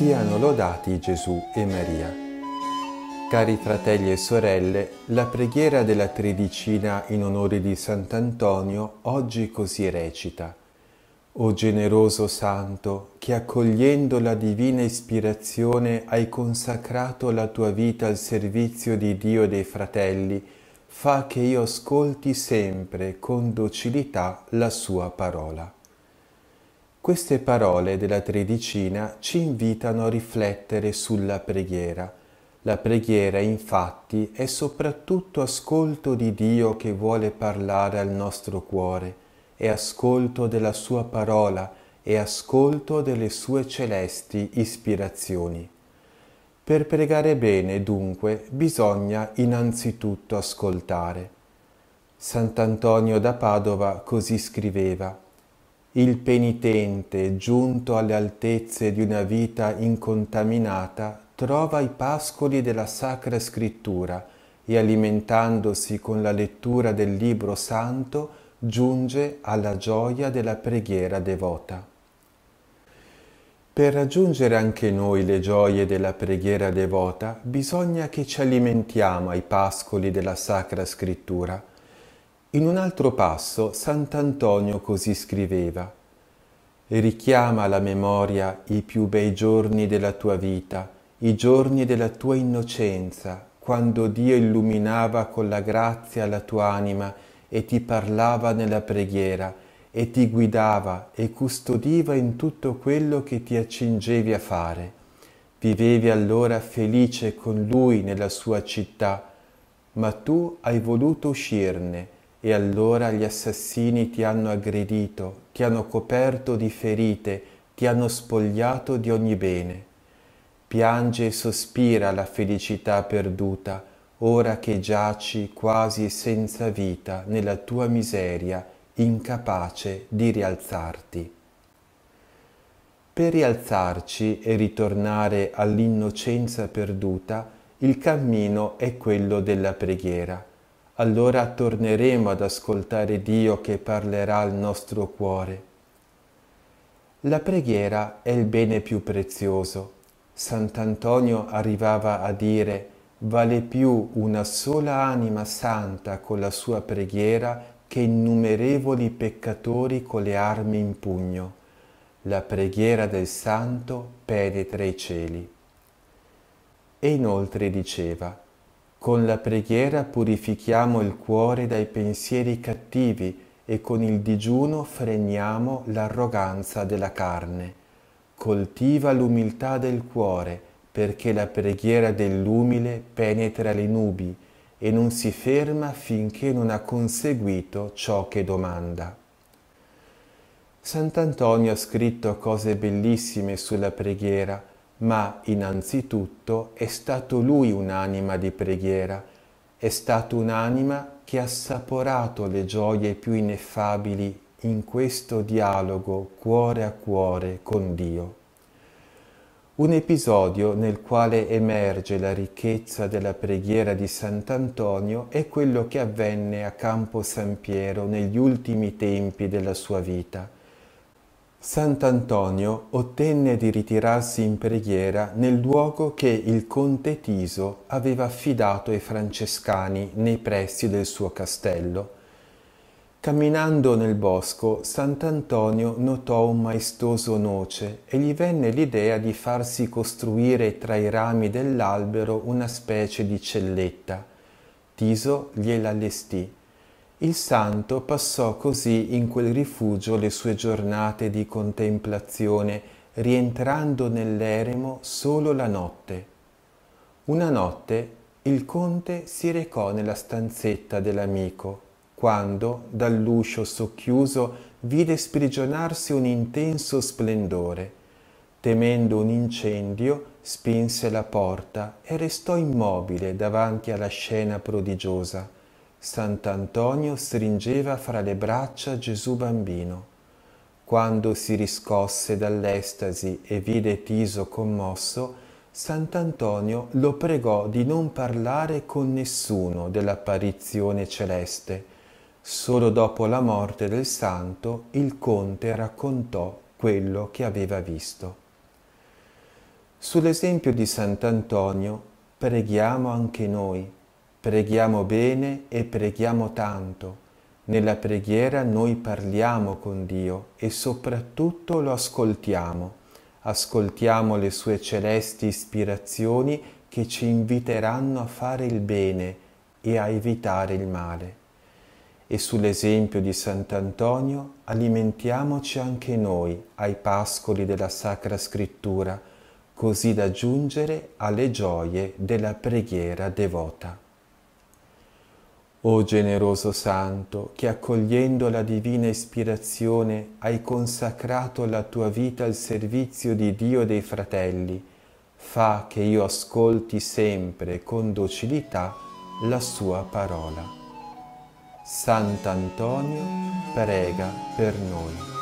Siano lodati Gesù e Maria. Cari fratelli e sorelle, la preghiera della tredicina in onore di Sant'Antonio oggi così recita. O generoso Santo, che accogliendo la divina ispirazione hai consacrato la tua vita al servizio di Dio e dei fratelli, fa che io ascolti sempre con docilità la sua parola. Queste parole della tredicina ci invitano a riflettere sulla preghiera. La preghiera infatti è soprattutto ascolto di Dio che vuole parlare al nostro cuore, è ascolto della sua parola è ascolto delle sue celesti ispirazioni. Per pregare bene, dunque, bisogna innanzitutto ascoltare. Sant'Antonio da Padova così scriveva il penitente, giunto alle altezze di una vita incontaminata, trova i pascoli della Sacra Scrittura e alimentandosi con la lettura del Libro Santo giunge alla gioia della preghiera devota. Per raggiungere anche noi le gioie della preghiera devota bisogna che ci alimentiamo ai pascoli della Sacra Scrittura – in un altro passo Sant'Antonio così scriveva richiama alla memoria i più bei giorni della tua vita, i giorni della tua innocenza, quando Dio illuminava con la grazia la tua anima e ti parlava nella preghiera e ti guidava e custodiva in tutto quello che ti accingevi a fare. Vivevi allora felice con Lui nella sua città, ma tu hai voluto uscirne e allora gli assassini ti hanno aggredito, ti hanno coperto di ferite, ti hanno spogliato di ogni bene. Piange e sospira la felicità perduta, ora che giaci quasi senza vita nella tua miseria, incapace di rialzarti. Per rialzarci e ritornare all'innocenza perduta, il cammino è quello della preghiera allora torneremo ad ascoltare Dio che parlerà al nostro cuore. La preghiera è il bene più prezioso. Sant'Antonio arrivava a dire vale più una sola anima santa con la sua preghiera che innumerevoli peccatori con le armi in pugno. La preghiera del santo penetra i cieli. E inoltre diceva, con la preghiera purifichiamo il cuore dai pensieri cattivi e con il digiuno freniamo l'arroganza della carne. Coltiva l'umiltà del cuore, perché la preghiera dell'umile penetra le nubi e non si ferma finché non ha conseguito ciò che domanda. Sant'Antonio ha scritto cose bellissime sulla preghiera, ma innanzitutto è stato lui un'anima di preghiera, è stato un'anima che ha assaporato le gioie più ineffabili in questo dialogo cuore a cuore con Dio. Un episodio nel quale emerge la ricchezza della preghiera di Sant'Antonio è quello che avvenne a Campo San Piero negli ultimi tempi della sua vita Sant'Antonio ottenne di ritirarsi in preghiera nel luogo che il conte Tiso aveva affidato ai francescani nei pressi del suo castello. Camminando nel bosco, Sant'Antonio notò un maestoso noce e gli venne l'idea di farsi costruire tra i rami dell'albero una specie di celletta. Tiso gliela allestì il santo passò così in quel rifugio le sue giornate di contemplazione, rientrando nell'eremo solo la notte. Una notte il conte si recò nella stanzetta dell'amico, quando, dall'uscio socchiuso, vide sprigionarsi un intenso splendore. Temendo un incendio, spinse la porta e restò immobile davanti alla scena prodigiosa Sant'Antonio stringeva fra le braccia Gesù bambino. Quando si riscosse dall'estasi e vide Tiso commosso, Sant'Antonio lo pregò di non parlare con nessuno dell'apparizione celeste. Solo dopo la morte del santo il conte raccontò quello che aveva visto. Sull'esempio di Sant'Antonio preghiamo anche noi Preghiamo bene e preghiamo tanto. Nella preghiera noi parliamo con Dio e soprattutto lo ascoltiamo. Ascoltiamo le sue celesti ispirazioni che ci inviteranno a fare il bene e a evitare il male. E sull'esempio di Sant'Antonio alimentiamoci anche noi ai pascoli della Sacra Scrittura, così da giungere alle gioie della preghiera devota. O generoso Santo, che accogliendo la divina ispirazione hai consacrato la tua vita al servizio di Dio e dei fratelli, fa che io ascolti sempre con docilità la sua parola. Sant'Antonio prega per noi.